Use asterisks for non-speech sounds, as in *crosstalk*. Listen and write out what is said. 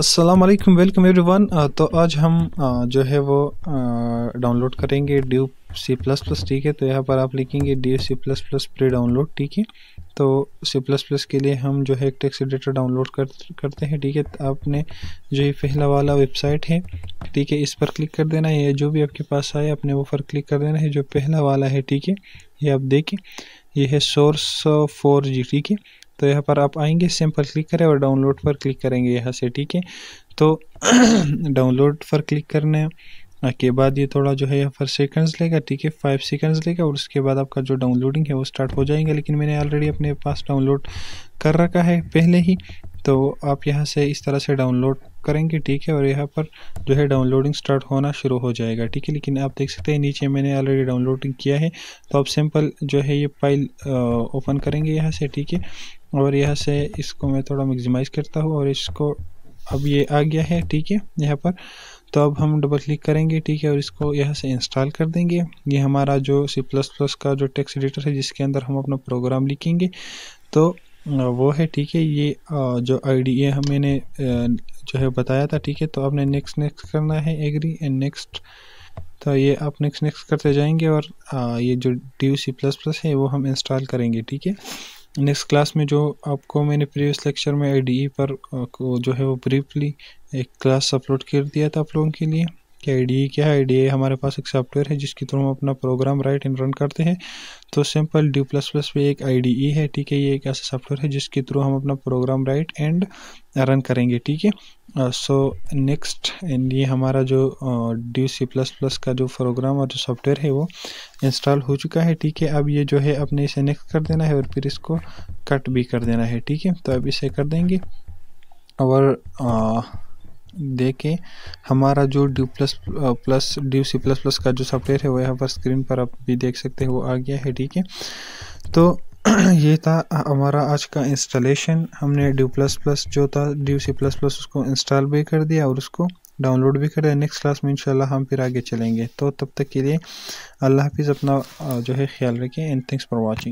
अस्सलाम वालेकुम welcome everyone तो आज हम uh, जो है वो डाउनलोड uh, करेंगे ड्यू सी प्लस प्लस ठीक है तो यहाँ पर आप लिखेंगे D C plus plus free download ठीक है तो सी प्लस प्लस के लिए हम जो है एक टेक्स एडिटर डाउनलोड कर करते हैं ठीक है तो आपने जो ये पहला वाला वेबसाइट है ठीक है इस पर क्लिक कर देना है जो भी आपके पास आए अपने वो पर क्लिक कर देना है जो पहला वाला है ठीक है ये आप देखें ये है सोर्स फोर जी ठीक है तो यहाँ पर आप आएंगे सिंपल पर क्लिक करें और डाउनलोड पर क्लिक करेंगे यहाँ से ठीक है तो डाउनलोड *clears throat* पर क्लिक करने के बाद ये थोड़ा जो है यहाँ पर सेकंड्स लेगा ठीक है फाइव सेकंड्स लेगा और उसके बाद आपका जो डाउनलोडिंग है वो स्टार्ट हो जाएंगे लेकिन मैंने ऑलरेडी अपने पास डाउनलोड कर रखा है पहले ही तो आप यहाँ से इस तरह से डाउनलोड करेंगे ठीक है और यहाँ पर जो है डाउनलोडिंग स्टार्ट होना शुरू हो जाएगा ठीक है लेकिन आप देख सकते हैं नीचे मैंने ऑलरेडी डाउनलोडिंग किया है तो आप सिंपल जो है ये फाइल ओपन करेंगे यहाँ से ठीक है और यहाँ से इसको मैं थोड़ा मैक्सिमाइज करता हूँ और इसको अब ये आ गया है ठीक है यहाँ पर तो अब हम डबल क्लिक करेंगे ठीक है और इसको यहाँ से इंस्टॉल कर देंगे ये हमारा जो सी प्लस प्लस का जो टेक्स्ट एडिटर है जिसके अंदर हम अपना प्रोग्राम लिखेंगे तो वो है ठीक है ये जो आई डी है मैंने जो है बताया था ठीक है तो आपने नेक्स्ट नेक्स्ट करना है एग्री एंड नेक्स्ट तो ये आप नेक्स्ट नेक्स्ट करते जाएंगे और ये जो डी सी प्लस प्लस है वो हम इंस्टॉल करेंगे ठीक है नेक्स्ट क्लास में जो आपको मैंने प्रीवियस लेक्चर में आई पर जो है वो ब्रीफली एक क्लास अपलोड कर दिया था आप लोगों के लिए कि आई क्या है आई हमारे पास एक सॉफ्टवेयर है जिसके थ्रू हम अपना प्रोग्राम राइट एंड रन करते हैं तो सिंपल डी प्लस प्लस पे एक आई है ठीक है ये एक ऐसा सॉफ्टवेयर है जिसके थ्रू हम अपना प्रोग्राम राइट एंड रन करेंगे ठीक है सो नेक्स्ट एंड ये हमारा जो डी सी प्लस प्लस का जो प्रोग्राम और जो सॉफ्टवेयर है वो इंस्टॉल हो चुका है ठीक है अब ये जो है अपने इसे नेक्स्ट कर देना है और फिर इसको कट भी कर देना है ठीक है तो अब इसे कर देंगे और uh, दे के हमारा जो dev plus plus dev C plus plus का जो सॉफ्टवेयर है वो यहाँ पर स्क्रीन पर आप भी देख सकते हैं वो आ गया है ठीक है तो *clears throat* ये था हमारा आज का इंस्टॉलेशन हमने ड्यू प्लस प्लस जो था ड्यू सी प्लस प्लस उसको इंस्टॉल भी कर दिया और उसको डाउनलोड भी कर दिया नेक्स्ट क्लास में इंशाल्लाह हम फिर आगे चलेंगे तो तब तक के लिए अल्लाह हाफिज़ अपना जो है ख्याल रखें एंड थैंक्स फॉर वॉचिंग